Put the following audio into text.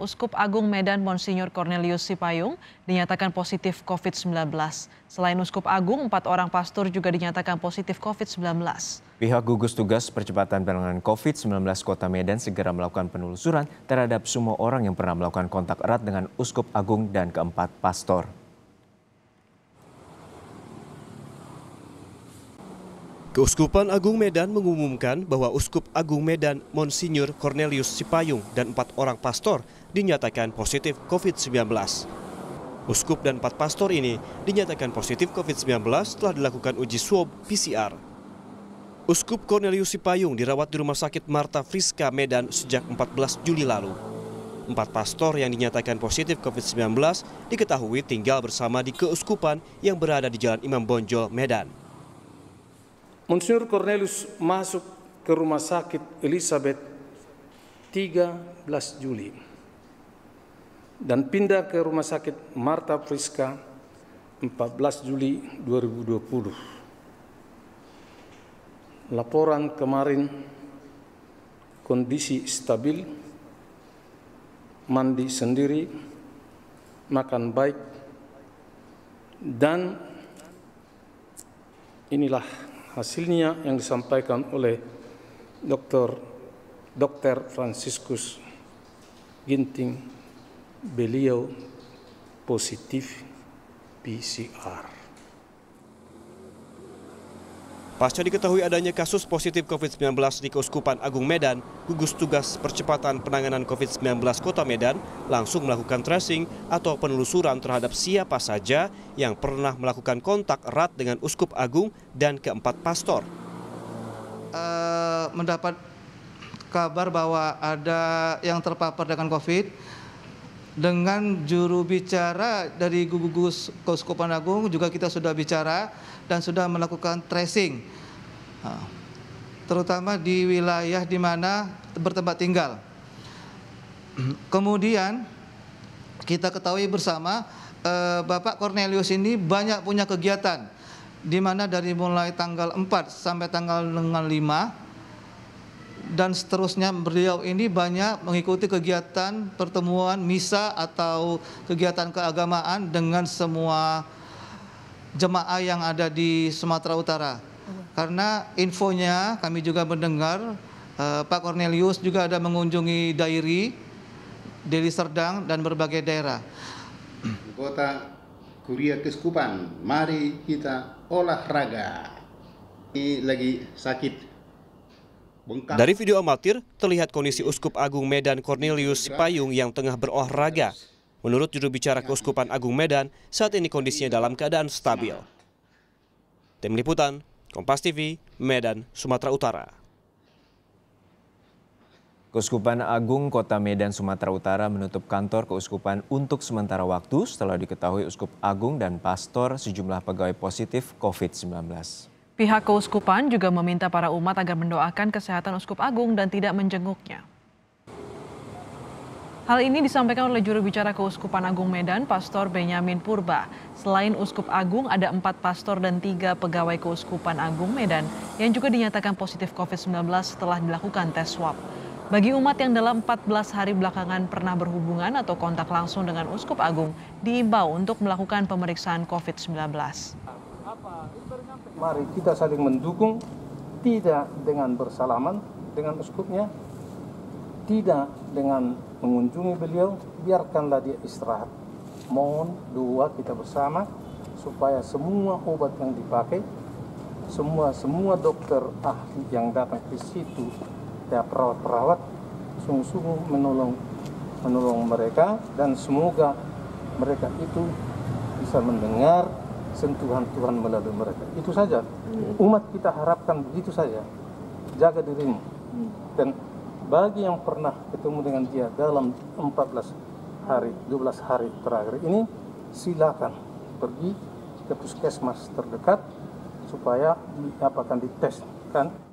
Uskup Agung Medan Monsinyur Cornelius Sipayung dinyatakan positif COVID-19. Selain Uskup Agung, empat orang pastor juga dinyatakan positif COVID-19. Pihak gugus tugas percepatan penanganan COVID-19 Kota Medan segera melakukan penelusuran terhadap semua orang yang pernah melakukan kontak erat dengan Uskup Agung dan keempat pastor. Keuskupan Agung Medan mengumumkan bahwa Uskup Agung Medan Monsinyur Cornelius Sipayung dan empat orang pastor dinyatakan positif COVID-19. Uskup dan empat pastor ini dinyatakan positif COVID-19 setelah dilakukan uji swab PCR. Uskup Cornelius Sipayung dirawat di Rumah Sakit Marta Friska Medan sejak 14 Juli lalu. Empat pastor yang dinyatakan positif COVID-19 diketahui tinggal bersama di keuskupan yang berada di Jalan Imam Bonjol, Medan. Monsignor Cornelius masuk ke rumah sakit Elizabeth 13 Juli dan pindah ke rumah sakit Marta Priska 14 Juli 2020. Laporan kemarin kondisi stabil, mandi sendiri, makan baik, dan inilah hasilnya yang disampaikan oleh Dr. Dr. Franciscus Ginting beliau positif PCR. Pasca diketahui adanya kasus positif COVID-19 di Keuskupan Agung Medan, gugus tugas percepatan penanganan COVID-19 Kota Medan langsung melakukan tracing atau penelusuran terhadap siapa saja yang pernah melakukan kontak erat dengan Uskup Agung dan keempat pastor. Uh, mendapat kabar bahwa ada yang terpapar dengan COVID, dengan juru bicara dari gugus Keuskupan Agung juga kita sudah bicara dan sudah melakukan tracing terutama di wilayah di mana bertempat tinggal. Kemudian kita ketahui bersama eh, Bapak Cornelius ini banyak punya kegiatan di mana dari mulai tanggal 4 sampai tanggal dengan 5 dan seterusnya beliau ini banyak mengikuti kegiatan pertemuan misa atau kegiatan keagamaan dengan semua jemaah yang ada di Sumatera Utara. Karena infonya kami juga mendengar eh, Pak Cornelius juga ada mengunjungi Dairi, Deli Serdang dan berbagai daerah. Kota Kuria Keskupan, mari kita olahraga. Ini lagi sakit dari video amatir, terlihat kondisi Uskup Agung Medan Cornelius Payung yang tengah berolahraga. Menurut juru bicara Keuskupan Agung Medan, saat ini kondisinya dalam keadaan stabil. Tim Liputan, Kompas TV, Medan, Sumatera Utara. Keuskupan Agung Kota Medan, Sumatera Utara menutup kantor keuskupan untuk sementara waktu setelah diketahui Uskup Agung dan Pastor sejumlah pegawai positif COVID-19. Pihak keuskupan juga meminta para umat agar mendoakan kesehatan Uskup Agung dan tidak menjenguknya. Hal ini disampaikan oleh juru bicara Keuskupan Agung Medan, Pastor Benyamin Purba. Selain Uskup Agung, ada empat pastor dan tiga pegawai Keuskupan Agung Medan yang juga dinyatakan positif COVID-19 setelah dilakukan tes swab. Bagi umat yang dalam 14 hari belakangan pernah berhubungan atau kontak langsung dengan Uskup Agung, diimbau untuk melakukan pemeriksaan COVID-19 mari kita saling mendukung tidak dengan bersalaman dengan uskupnya tidak dengan mengunjungi beliau biarkanlah dia istirahat mohon doa kita bersama supaya semua obat yang dipakai semua semua dokter ahli yang datang ke situ ya perawat-perawat sungguh-sungguh menolong menolong mereka dan semoga mereka itu bisa mendengar sentuhan Tuhan melalui mereka. Itu saja. Hmm. Umat kita harapkan begitu saja. Jaga dirimu. Hmm. Dan bagi yang pernah ketemu dengan dia dalam 14 hari, 12 hari terakhir ini, silakan pergi ke puskesmas terdekat supaya akan dites kan